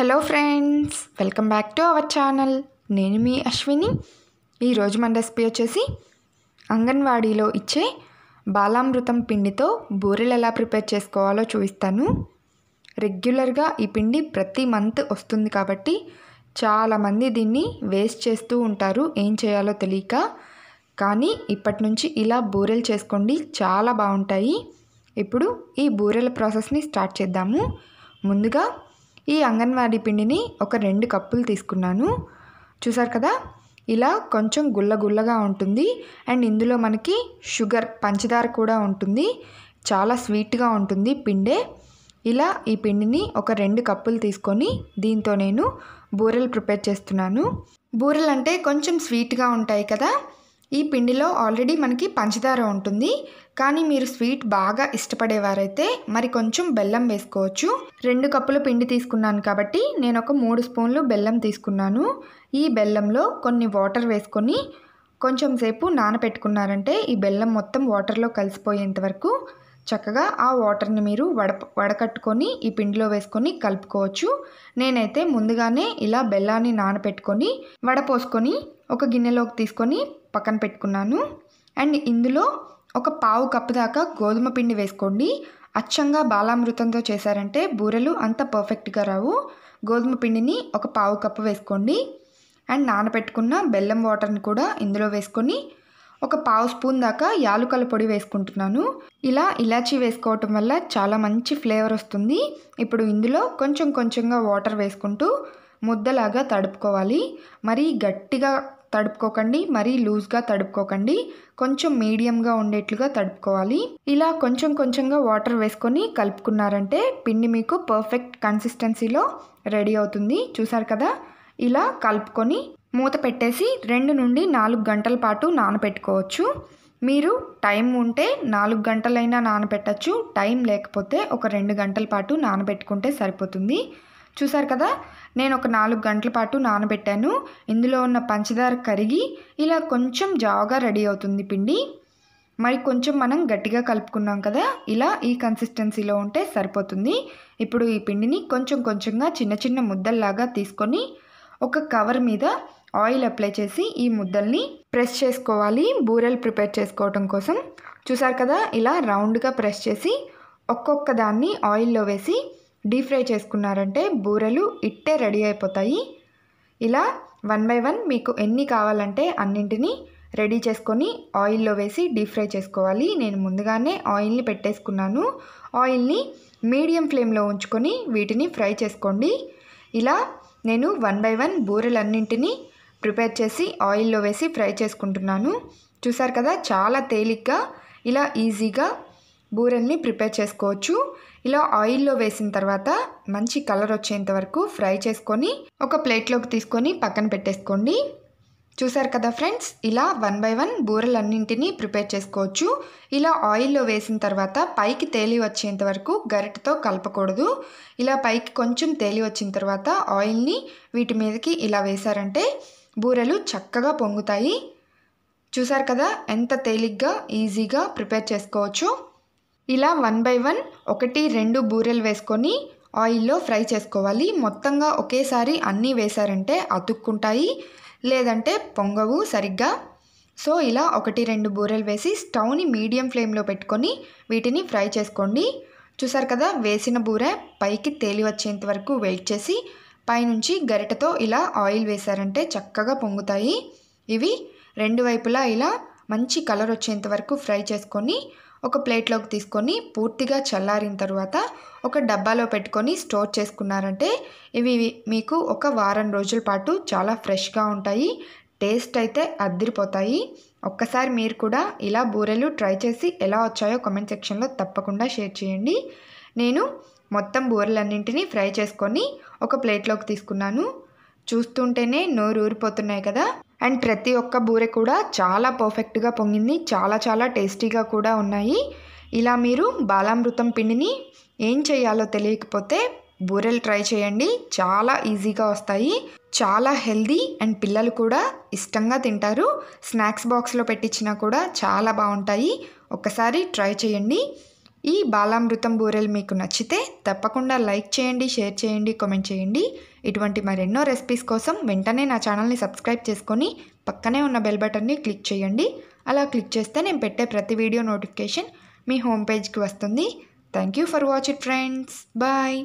hello friends welcome back to our channel నేను మీ అశ్విని ఈరోజు మన రెసిపీ వచ్చేసి అంగన్వాడీలో ఇచ్చే బాలామృతం పిండితో బూరెలు ఎలా ప్రిపేర్ చేసుకోవాలో చూపిస్తాను రెగ్యులర్గా ఈ పిండి ప్రతి మంత్ వస్తుంది కాబట్టి చాలామంది దీన్ని వేస్ట్ చేస్తూ ఉంటారు ఏం చేయాలో తెలియక కానీ ఇప్పటి నుంచి ఇలా బూరెలు చేసుకోండి చాలా బాగుంటాయి ఇప్పుడు ఈ బూరెల ప్రాసెస్ని స్టార్ట్ చేద్దాము ముందుగా ఈ అంగన్వాడీ పిండిని ఒక రెండు కప్పులు తీసుకున్నాను చూసారు కదా ఇలా కొంచెం గుల్లగుల్లగా ఉంటుంది అండ్ ఇందులో మనకి షుగర్ పంచదార కూడా ఉంటుంది చాలా స్వీట్గా ఉంటుంది పిండే ఇలా ఈ పిండిని ఒక రెండు కప్పులు తీసుకొని దీంతో నేను బూరెలు ప్రిపేర్ చేస్తున్నాను బూరెలు అంటే కొంచెం స్వీట్గా ఉంటాయి కదా ఈ పిండిలో ఆల్రెడీ మనకి పంచదార ఉంటుంది కానీ మీరు స్వీట్ బాగా ఇష్టపడేవారైతే మరి కొంచెం బెల్లం వేసుకోవచ్చు రెండు కప్పులు పిండి తీసుకున్నాను కాబట్టి నేను ఒక మూడు స్పూన్లు బెల్లం తీసుకున్నాను ఈ బెల్లంలో కొన్ని వాటర్ వేసుకొని కొంచెం సేపు నానపెట్టుకున్నారంటే ఈ బెల్లం మొత్తం వాటర్లో కలిసిపోయేంత వరకు చక్కగా ఆ వాటర్ని మీరు వడ వడకట్టుకొని ఈ పిండిలో వేసుకొని కలుపుకోవచ్చు నేనైతే ముందుగానే ఇలా బెల్లాన్ని నానబెట్టుకొని వడపోసుకొని ఒక గిన్నెలోకి తీసుకొని పక్కన పెట్టుకున్నాను అండ్ ఇందులో ఒక పావు కప్పు దాకా గోధుమ పిండి వేసుకోండి అచ్చంగా బాలామృతంతో చేశారంటే బూరెలు అంత పర్ఫెక్ట్గా రావు గోధుమ పిండిని ఒక పావు కప్పు వేసుకోండి అండ్ నానబెట్టుకున్న బెల్లం వాటర్ని కూడా ఇందులో వేసుకొని ఒక పావు స్పూన్ దాకా యాలుకల పొడి వేసుకుంటున్నాను ఇలా ఇలాచి వేసుకోవటం వల్ల చాలా మంచి ఫ్లేవర్ వస్తుంది ఇప్పుడు ఇందులో కొంచెం కొంచెంగా వాటర్ వేసుకుంటూ ముద్దలాగా తడుపుకోవాలి మరీ గట్టిగా తడుపుకోకండి మరీ లూజ్గా తడుపుకోకండి కొంచెం మీడియంగా ఉండేట్లుగా తడుపుకోవాలి ఇలా కొంచెం కొంచెంగా వాటర్ వేసుకొని కలుపుకున్నారంటే పిండి మీకు పర్ఫెక్ట్ కన్సిస్టెన్సీలో రెడీ అవుతుంది చూసారు కదా ఇలా కలుపుకొని మూత పెట్టేసి రెండు నుండి నాలుగు గంటల పాటు నానబెట్టుకోవచ్చు మీరు టైం ఉంటే నాలుగు గంటలైనా నానబెట్టచ్చు టైం లేకపోతే ఒక రెండు గంటల పాటు నానబెట్టుకుంటే సరిపోతుంది చూసారు కదా నేను ఒక నాలుగు గంటల పాటు నానబెట్టాను ఇందులో ఉన్న పంచదార కరిగి ఇలా కొంచెం జావగా రెడీ అవుతుంది పిండి మరి కొంచెం మనం గట్టిగా కలుపుకున్నాం కదా ఇలా ఈ కన్సిస్టెన్సీలో ఉంటే సరిపోతుంది ఇప్పుడు ఈ పిండిని కొంచెం కొంచెంగా చిన్న చిన్న ముద్దల్లాగా తీసుకొని ఒక కవర్ మీద ఆయిల్ అప్లై చేసి ఈ ముద్దల్ని ప్రెస్ చేసుకోవాలి బూరెలు ప్రిపేర్ చేసుకోవటం కోసం చూసారు కదా ఇలా రౌండ్గా ప్రెస్ చేసి ఒక్కొక్క దాన్ని ఆయిల్లో వేసి డీప్ ఫ్రై చేసుకున్నారంటే బూరెలు ఇట్టే రెడీ అయిపోతాయి ఇలా వన్ బై వన్ మీకు ఎన్ని కావాలంటే అన్నింటినీ రెడీ చేసుకొని ఆయిల్లో వేసి డీప్ ఫ్రై చేసుకోవాలి నేను ముందుగానే ఆయిల్ని పెట్టేసుకున్నాను ఆయిల్ని మీడియం ఫ్లేమ్లో ఉంచుకొని వీటిని ఫ్రై చేసుకోండి ఇలా నేను వన్ బై వన్ బూరెలన్నింటినీ ప్రిపేర్ చేసి ఆయిల్లో వేసి ఫ్రై చేసుకుంటున్నాను చూసారు కదా చాలా తేలిగ్గా ఇలా ఈజీగా బూరెల్ని ప్రిపేర్ చేసుకోవచ్చు ఇలా ఆయిల్లో వేసిన తర్వాత మంచి కలర్ వచ్చేంత వరకు ఫ్రై చేసుకొని ఒక ప్లేట్లోకి తీసుకొని పక్కన పెట్టేసుకోండి చూసారు కదా ఫ్రెండ్స్ ఇలా వన్ బై వన్ బూరలన్నింటినీ ప్రిపేర్ చేసుకోవచ్చు ఇలా ఆయిల్లో వేసిన తర్వాత పైకి తేలి వచ్చేంత వరకు గరిటతో కలపకూడదు ఇలా పైకి కొంచెం తేలి వచ్చిన తర్వాత ఆయిల్ని వీటి మీదకి ఇలా వేశారంటే బూరెలు చక్కగా పొంగుతాయి చూసారు కదా ఎంత తేలిగ్గా ఈజీగా ప్రిపేర్ చేసుకోవచ్చు ఇలా వన్ బై వన్ ఒకటి రెండు బూరెలు వేసుకొని ఆయిల్లో ఫ్రై చేసుకోవాలి మొత్తంగా ఒకేసారి అన్నీ వేశారంటే అతుక్కుంటాయి లేదంటే పొంగవు సరిగ్గా సో ఇలా ఒకటి రెండు బూరెలు వేసి స్టవ్ని మీడియం ఫ్లేమ్లో పెట్టుకొని వీటిని ఫ్రై చేసుకోండి చూసారు కదా వేసిన బూరె పైకి తేలి వచ్చేంత వరకు వెయిట్ చేసి పైనుంచి గరిటతో ఇలా ఆయిల్ వేశారంటే చక్కగా పొంగుతాయి ఇవి రెండు వైపులా ఇలా మంచి కలర్ వచ్చేంత వరకు ఫ్రై చేసుకొని ఒక ప్లేట్లోకి తీసుకొని పూర్తిగా చల్లారిన తర్వాత ఒక డబ్బాలో పెట్టుకొని స్టోర్ చేసుకున్నారంటే ఇవి మీకు ఒక వారం రోజుల పాటు చాలా ఫ్రెష్గా ఉంటాయి టేస్ట్ అయితే అద్దరిపోతాయి ఒక్కసారి మీరు కూడా ఇలా బూరెలు ట్రై చేసి ఎలా వచ్చాయో కమెంట్ సెక్షన్లో తప్పకుండా షేర్ చేయండి నేను మొత్తం బూరలన్నింటినీ ఫ్రై చేసుకొని ఒక ప్లేట్లోకి తీసుకున్నాను చూస్తుంటేనే నోరు ఊరిపోతున్నాయి కదా అండ్ ప్రతి ఒక్క బూర కూడా చాలా పర్ఫెక్ట్గా పొంగింది చాలా చాలా టేస్టీగా కూడా ఉన్నాయి ఇలా మీరు బాలామృతం పిండిని ఏం చేయాలో తెలియకపోతే బూరెలు ట్రై చేయండి చాలా ఈజీగా వస్తాయి చాలా హెల్దీ అండ్ పిల్లలు కూడా ఇష్టంగా తింటారు స్నాక్స్ బాక్స్లో పెట్టించినా కూడా చాలా బాగుంటాయి ఒకసారి ట్రై చేయండి ఈ బాలామృతం బూరెలు మీకు నచ్చితే తప్పకుండా లైక్ చేయండి షేర్ చేయండి కామెంట్ చేయండి ఇటువంటి మరెన్నో రెసిపీస్ కోసం వెంటనే నా ఛానల్ని సబ్స్క్రైబ్ చేసుకొని పక్కనే ఉన్న బెల్ బటన్ని క్లిక్ చేయండి అలా క్లిక్ చేస్తే నేను పెట్టే ప్రతి వీడియో నోటిఫికేషన్ మీ హోమ్ పేజ్కి వస్తుంది thank you for watch it friends bye